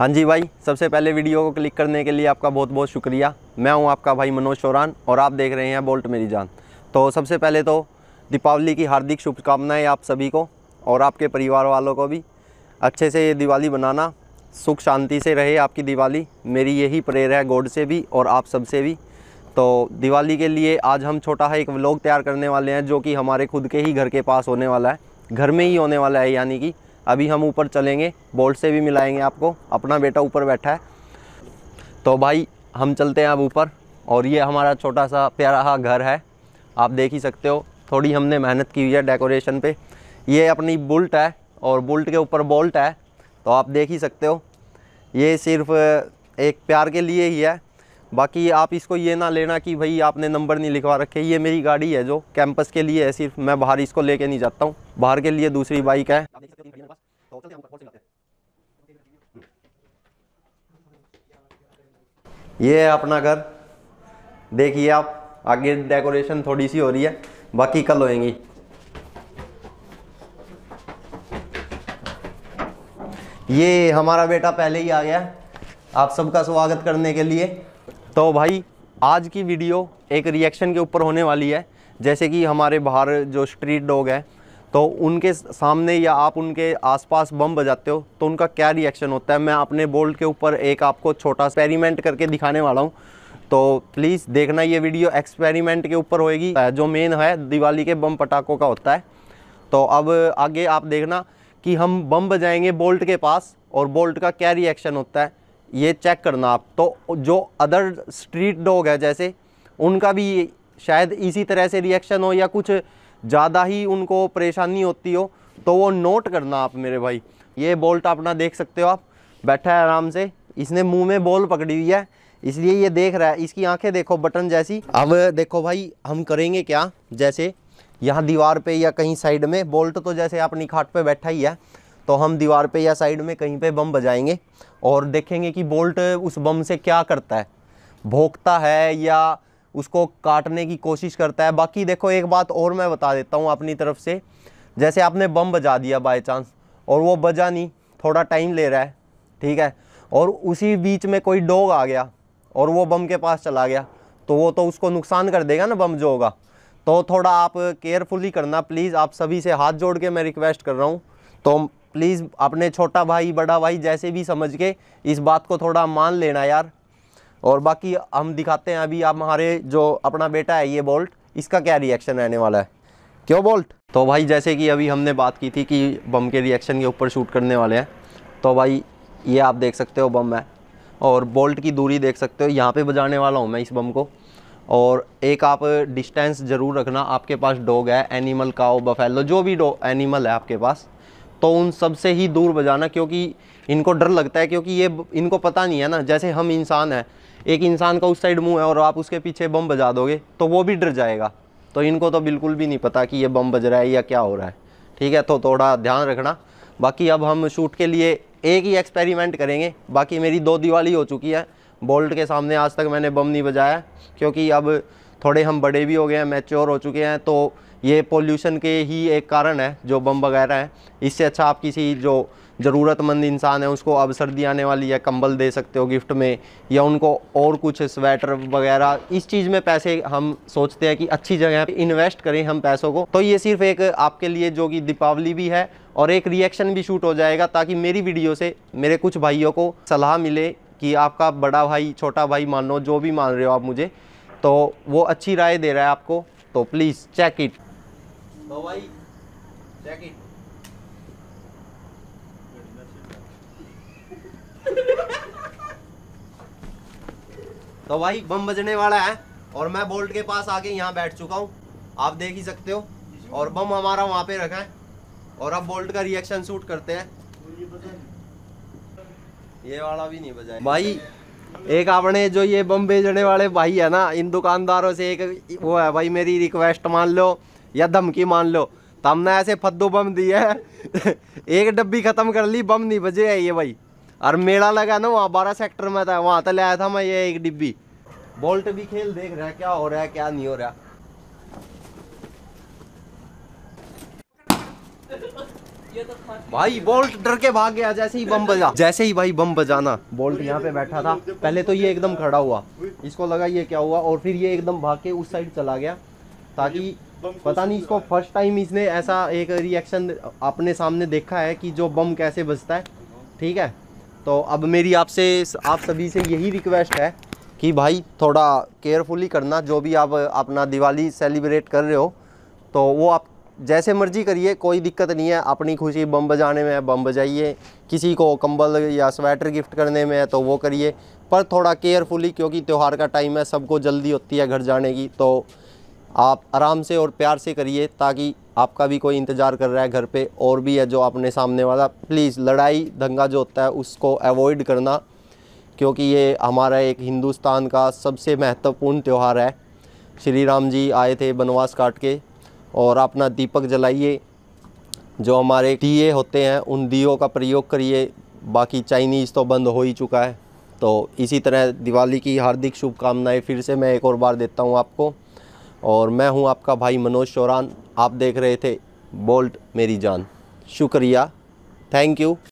हाँ जी भाई सबसे पहले वीडियो को क्लिक करने के लिए आपका बहुत बहुत शुक्रिया मैं हूं आपका भाई मनोज चौरान और आप देख रहे हैं बोल्ट मेरी जान तो सबसे पहले तो दीपावली की हार्दिक शुभकामनाएं आप सभी को और आपके परिवार वालों को भी अच्छे से ये दिवाली बनाना सुख शांति से रहे आपकी दिवाली मेरी यही प्रेर है गॉड से भी और आप सबसे भी तो दिवाली के लिए आज हम छोटा है एक व्लॉग तैयार करने वाले हैं जो कि हमारे खुद के ही घर के पास होने वाला है घर में ही होने वाला है यानी कि अभी हम ऊपर चलेंगे बोल्ट से भी मिलाएंगे आपको अपना बेटा ऊपर बैठा है तो भाई हम चलते हैं अब ऊपर और ये हमारा छोटा सा प्यारा घर है आप देख ही सकते हो थोड़ी हमने मेहनत की हुई है डेकोरेशन पे ये अपनी बुल्ट है और बुल्ट के ऊपर बोल्ट है तो आप देख ही सकते हो ये सिर्फ एक प्यार के लिए ही है बाकी आप इसको ये ना लेना कि भाई आपने नंबर नहीं लिखवा रखे ये मेरी गाड़ी है जो कैंपस के लिए है सिर्फ मैं बाहर इसको लेके नहीं जाता हूँ बाहर के लिए दूसरी बाइक है तो ये है अपना घर देखिए आप आगे डेकोरेशन थोड़ी सी हो रही है बाकी कल होएंगी ये हमारा बेटा पहले ही आ गया आप सबका स्वागत करने के लिए तो भाई आज की वीडियो एक रिएक्शन के ऊपर होने वाली है जैसे कि हमारे बाहर जो स्ट्रीट डॉग है तो उनके सामने या आप उनके आसपास बम बजाते हो तो उनका क्या रिएक्शन होता है मैं अपने बोल्ट के ऊपर एक आपको छोटा एक्सपेरिमेंट करके दिखाने वाला हूँ तो प्लीज़ देखना ये वीडियो एक्सपेरिमेंट के ऊपर होएगी जो मेन है दिवाली के बम पटाखों का होता है तो अब आगे आप देखना कि हम बम बजाएंगे बोल्ट के पास और बोल्ट का क्या रिएक्शन होता है ये चेक करना आप तो जो अदर स्ट्रीट डॉग है जैसे उनका भी शायद इसी तरह से रिएक्शन हो या कुछ ज़्यादा ही उनको परेशानी होती हो तो वो नोट करना आप मेरे भाई ये बोल्ट अपना देख सकते हो आप बैठा है आराम से इसने मुंह में बॉल पकड़ी हुई है इसलिए ये देख रहा है इसकी आंखें देखो बटन जैसी अब देखो भाई हम करेंगे क्या जैसे यहाँ दीवार पे या कहीं साइड में बोल्ट तो जैसे अपनी खाट पे बैठा ही है तो हम दीवार पे या साइड में कहीं पे बम बजाएंगे और देखेंगे कि बोल्ट उस बम से क्या करता है भोगता है या उसको काटने की कोशिश करता है बाकी देखो एक बात और मैं बता देता हूँ अपनी तरफ से जैसे आपने बम बजा दिया बाई चांस और वो बजा नहीं थोड़ा टाइम ले रहा है ठीक है और उसी बीच में कोई डोग आ गया और वो बम के पास चला गया तो वो तो उसको नुकसान कर देगा ना बम जो होगा तो थोड़ा आप केयरफुली करना प्लीज़ आप सभी से हाथ जोड़ के मैं रिक्वेस्ट कर रहा हूँ तो प्लीज़ अपने छोटा भाई बड़ा भाई जैसे भी समझ के इस बात को थोड़ा मान लेना यार और बाकी हम दिखाते हैं अभी आप हमारे जो अपना बेटा है ये बोल्ट इसका क्या रिएक्शन रहने वाला है क्यों बोल्ट तो भाई जैसे कि अभी हमने बात की थी कि बम के रिएक्शन के ऊपर शूट करने वाले हैं तो भाई ये आप देख सकते हो बम है और बोल्ट की दूरी देख सकते हो यहाँ पे बजाने वाला हूँ मैं इस बम को और एक आप डिस्टेंस ज़रूर रखना आपके पास डॉग है एनिमल काओ बफेलो जो भी डो एनिमल है आपके पास तो उन सब से ही दूर बजाना क्योंकि इनको डर लगता है क्योंकि ये इनको पता नहीं है ना जैसे हम इंसान हैं एक इंसान का उस साइड मुंह है और आप उसके पीछे बम बजा दोगे तो वो भी डर जाएगा तो इनको तो बिल्कुल भी नहीं पता कि ये बम बज रहा है या क्या हो रहा है ठीक है तो थोड़ा ध्यान रखना बाकी अब हम शूट के लिए एक ही एक्सपेरिमेंट करेंगे बाकी मेरी दो दिवाली हो चुकी है बोल्ट के सामने आज तक मैंने बम नहीं बजाया क्योंकि अब थोड़े हम बड़े भी हो गए हैं मैच्योर हो चुके हैं तो ये पोल्यूशन के ही एक कारण है जो बम वगैरह हैं इससे अच्छा आप किसी जो ज़रूरतमंद इंसान है उसको अब सर्दी आने वाली है कंबल दे सकते हो गिफ्ट में या उनको और कुछ स्वेटर वगैरह इस चीज़ में पैसे हम सोचते हैं कि अच्छी जगह पे इन्वेस्ट करें हम पैसों को तो ये सिर्फ एक आपके लिए जो कि दीपावली भी है और एक रिएक्शन भी शूट हो जाएगा ताकि मेरी वीडियो से मेरे कुछ भाइयों को सलाह मिले कि आपका बड़ा भाई छोटा भाई मानो जो भी मान रहे हो आप मुझे तो वो अच्छी राय दे रहा है आपको तो please check it Hawaii. Jacket तो भाई बम बजने वाला है और मैं बोल्ट के पास आके यहाँ बैठ चुका हूँ आप देख ही सकते हो और बम हमारा वहाँ पे रखा है और अब बोल्ट का रिएक्शन शूट करते हैं ये वाला भी नहीं बजाए भाई एक आपने जो ये बम बेचने वाले भाई है ना इन दुकानदारों से एक वो है भाई मेरी रिक्वेस्ट मान लो या धमकी मान लो तो हमने ऐसे फद्दो बम दिए एक डब्बी ख़त्म कर ली बम नहीं बजे है ये भाई और मेला लगा ना वहाँ बारह सेक्टर में था वहाँ तो लाया था मैं ये एक डिब्बी बोल्ट भी खेल देख रहा है क्या हो रहा है क्या नहीं हो रहा भाई बोल्ट डर के भाग गया जैसे ही बम बजा जैसे ही भाई बम बजाना बोल्ट यहाँ पे बैठा था पहले तो ये एकदम खड़ा हुआ इसको लगा ये क्या हुआ और फिर ये एकदम भाग के उस साइड चला गया ताकि पता नहीं इसको फर्स्ट टाइम इसने ऐसा एक रिएक्शन अपने सामने देखा है कि जो बम कैसे बजता है ठीक है तो अब मेरी आपसे आप सभी से यही रिक्वेस्ट है कि भाई थोड़ा केयरफुली करना जो भी आप अपना दिवाली सेलिब्रेट कर रहे हो तो वो आप जैसे मर्जी करिए कोई दिक्कत नहीं है अपनी खुशी बम बजाने में बम बजाइए किसी को कंबल या स्वेटर गिफ्ट करने में तो वो करिए पर थोड़ा केयरफुली क्योंकि त्यौहार का टाइम है सबको जल्दी होती है घर जाने की तो आप आराम से और प्यार से करिए ताकि आपका भी कोई इंतज़ार कर रहा है घर पे और भी है जो अपने सामने वाला प्लीज़ लड़ाई दंगा जो होता है उसको अवॉइड करना क्योंकि ये हमारा एक हिंदुस्तान का सबसे महत्वपूर्ण त्यौहार है श्री राम जी आए थे बनवास काट के और अपना दीपक जलाइए जो हमारे दिए होते हैं उन दियों का प्रयोग करिए बाकी चाइनीज़ तो बंद हो ही चुका है तो इसी तरह दिवाली की हार्दिक शुभकामनाएं फिर से मैं एक और बार देता हूँ आपको और मैं हूं आपका भाई मनोज चौरान आप देख रहे थे बोल्ट मेरी जान शुक्रिया थैंक यू